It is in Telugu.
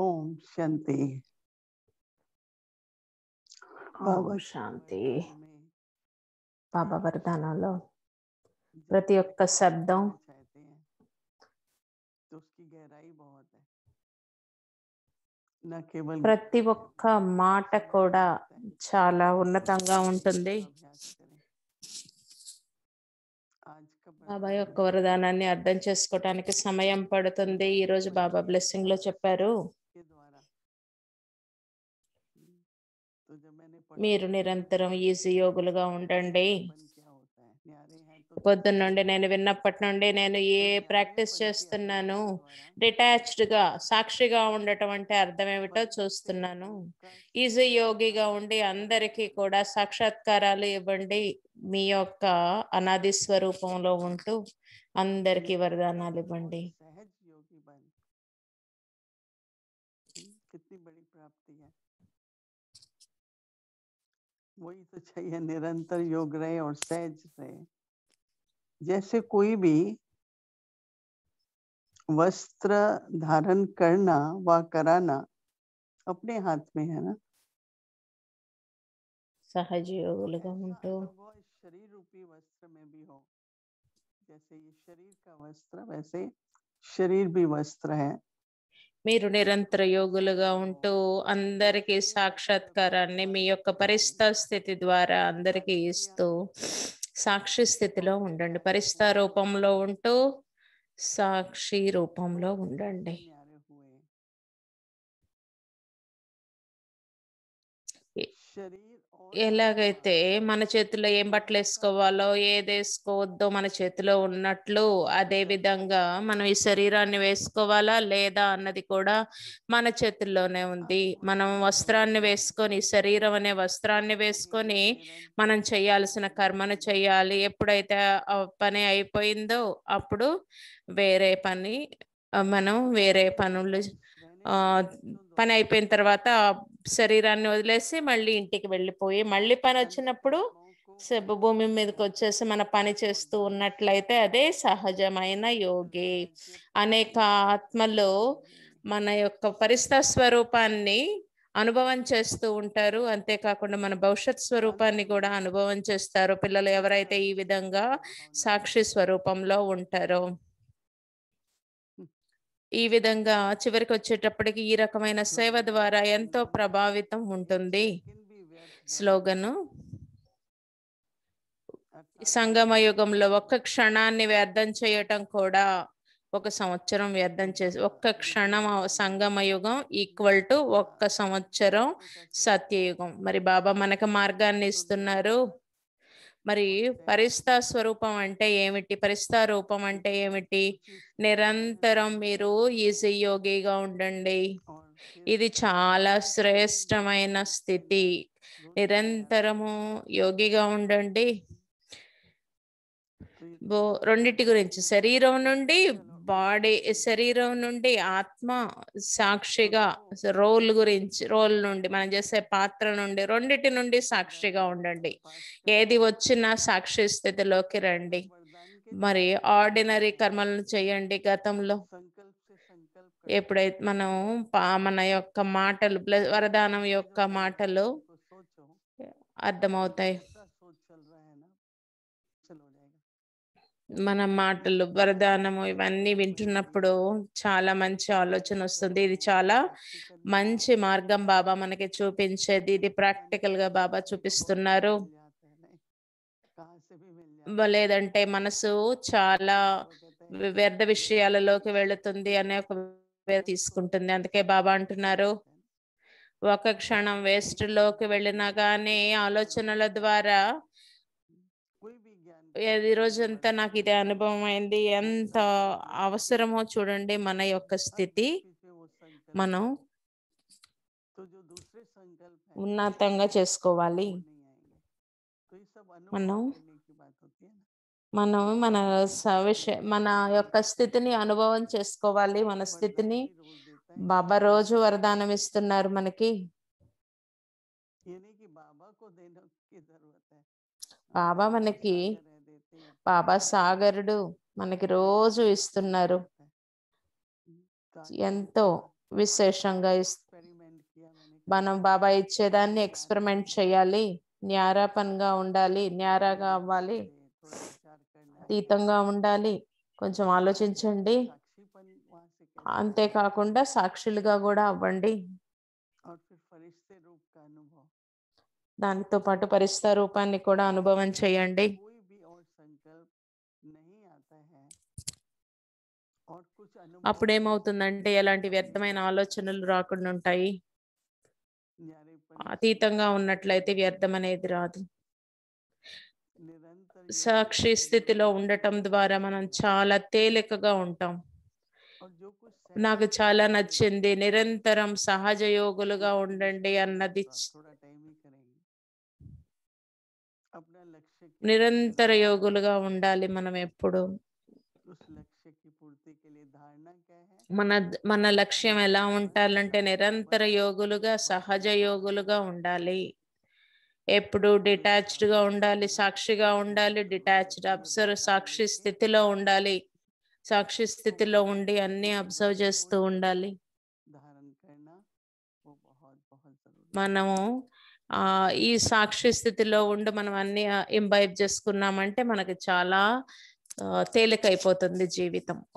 ఓం శాంతి బాబు శాంతి బాబా వరదానాల్లో ప్రతి ఒక్క శబ్దం ప్రతి ఒక్క మాట కూడా చాలా ఉన్నతంగా ఉంటుంది బాబా యొక్క వరదానాన్ని అర్థం చేసుకోవటానికి సమయం పడుతుంది ఈ రోజు బాబా బ్లెస్సింగ్ లో చెప్పారు మీరు నిరంతరం ఈజీ యోగులుగా ఉండండి పొద్దున్న నుండి నేను విన్నప్పటి నుండి నేను ఏ ప్రాక్టీస్ చేస్తున్నాను డిటాచ్డ్గా సాక్షిగా ఉండటం అంటే అర్థం ఏమిటో చూస్తున్నాను ఈజీ యోగిగా ఉండి అందరికీ కూడా సాక్షాత్కారాలు ఇవ్వండి మీ యొక్క అనాది స్వరూపంలో ఉంటూ అందరికీ వరదానాలు ఇవ్వండి वही तो चाहिए निरंतर योग रहे और सहज रहे जैसे कोई भी वस्त्र धारण करना व कराना अपने हाथ में है ना सहज योग तो वो शरीर रूपी वस्त्र में भी हो जैसे ये शरीर का वस्त्र वैसे शरीर भी वस्त्र है మీరు నిరంతర యోగులుగా ఉంటూ అందరికీ సాక్షాత్కారాన్ని మీ యొక్క పరిస్థా స్థితి ద్వారా అందరికీ ఇస్తూ సాక్షి స్థితిలో ఉండండి పరిస్థిత రూపంలో ఉంటూ సాక్షి రూపంలో ఉండండి ఎలాగైతే మన చేతిలో ఏం బట్టలు వేసుకోవాలో ఏది వేసుకోవద్దో మన చేతిలో ఉన్నట్లు అదే విధంగా మనం ఈ శరీరాన్ని వేసుకోవాలా లేదా అన్నది కూడా మన చేతుల్లోనే ఉంది మనం వస్త్రాన్ని వేసుకొని శరీరం అనే వస్త్రాన్ని వేసుకొని మనం చేయాల్సిన కర్మను చేయాలి ఎప్పుడైతే పని అయిపోయిందో అప్పుడు వేరే పని మనం వేరే పనులు పని అయిపోయిన తర్వాత శరీరాన్ని వదిలేసి మళ్ళీ ఇంటికి వెళ్ళిపోయి మళ్ళీ పని వచ్చినప్పుడు భూమి మీదకి వచ్చేసి మన పని చేస్తూ ఉన్నట్లయితే అదే సహజమైన యోగి అనేక ఆత్మలు మన యొక్క పరిస్థిత స్వరూపాన్ని అనుభవం చేస్తూ ఉంటారు అంతేకాకుండా మన భవిష్యత్ స్వరూపాన్ని కూడా అనుభవం చేస్తారు పిల్లలు ఎవరైతే ఈ విధంగా సాక్షి స్వరూపంలో ఉంటారో ఈ విధంగా చివరికి వచ్చేటప్పటికి ఈ రకమైన సేవ ద్వారా ఎంతో ప్రభావితం ఉంటుంది స్లోగను సంగమ యుగంలో ఒక్క క్షణాన్ని వ్యర్థం చేయటం కూడా ఒక సంవత్సరం వ్యర్థం చేసి ఒక్క క్షణం సంగమ యుగం ఈక్వల్ టు ఒక్క సంవత్సరం సత్యయుగం మరి బాబా మనకు మార్గాన్ని ఇస్తున్నారు మరి పరిస్థా స్వరూపం అంటే ఏమిటి పరిస్థా రూపం అంటే ఏమిటి నిరంతరం మీరు ఈజీ యోగిగా ఉండండి ఇది చాలా శ్రేష్టమైన స్థితి నిరంతరము యోగిగా ఉండండి రెండింటి గురించి శరీరం నుండి బాడీ శరీరం నుండి ఆత్మ సాక్షిగా రోల్ గురించి రోల్ నుండి మనం చేసే పాత్ర నుండి రెండింటి నుండి సాక్షిగా ఉండండి ఏది వచ్చినా సాక్షి స్థితిలోకి రండి మరి ఆర్డినరీ కర్మలను చేయండి గతంలో ఎప్పుడైతే మనం మన యొక్క మాటలు వరదానం యొక్క మాటలు అర్థమవుతాయి మన మాటలు వరదానము ఇవన్నీ వింటున్నప్పుడు చాలా మంచి ఆలోచన వస్తుంది ఇది చాలా మంచి మార్గం బాబా మనకి చూపించేది ఇది ప్రాక్టికల్ గా బాబా చూపిస్తున్నారు లేదంటే మనసు చాలా వ్యర్థ విషయాలలోకి వెళుతుంది అనే ఒక తీసుకుంటుంది అందుకే బాబా అంటున్నారు ఒక క్షణం వేస్ట్ లోకి వెళ్ళినా కానీ ఆలోచనల ద్వారా ఈ రోజంతా నాకు ఇదే అనుభవం అయింది ఎంత అవసరమో చూడండి మన యొక్క స్థితి మనం ఉన్నతంగా చేసుకోవాలి మనం మనం మన సవిష మన యొక్క స్థితిని అనుభవం చేసుకోవాలి మన స్థితిని బాబా రోజు వరదానం ఇస్తున్నారు మనకి బాబా మనకి బాబా సాగరుడు మనకి రోజు ఇస్తున్నారు ఎంతో విశేషంగా మనం బాబా ఇచ్చేదాన్ని ఎక్స్పెరిమెంట్ చేయాలి న్యారాపన్గా ఉండాలి న్యారాగా అవ్వాలి తీతంగా ఉండాలి కొంచెం ఆలోచించండి అంతేకాకుండా సాక్షులుగా కూడా అవ్వండి దానితో పాటు పరిస్థితి రూపాన్ని కూడా అనుభవం చేయండి అప్పుడేమవుతుందంటే ఎలాంటి వ్యర్థమైన ఆలోచనలు రాకుండా ఉంటాయి అతీతంగా ఉన్నట్లయితే వ్యర్థం అనేది రాదు సాక్షి స్థితిలో ఉండటం ద్వారా మనం చాలా తేలికగా ఉంటాం నాకు చాలా నచ్చింది నిరంతరం సహజ యోగులుగా ఉండండి అన్నది నిరంతర యోగులుగా ఉండాలి మనం ఎప్పుడు మన మన లక్ష్యం ఎలా ఉండాలంటే నిరంతర యోగులుగా సహజ యోగులుగా ఉండాలి ఎప్పుడు డిటాచ్డ్గా ఉండాలి సాక్షిగా ఉండాలి డిటాచ్డ్ అబ్జర్వ్ సాక్షి స్థితిలో ఉండాలి సాక్షి స్థితిలో ఉండి అన్ని అబ్జర్వ్ చేస్తూ ఉండాలి మనము ఈ సాక్షి స్థితిలో ఉండి మనం అన్ని ఇంబైబ్ చేసుకున్నామంటే మనకి చాలా తేలికైపోతుంది జీవితం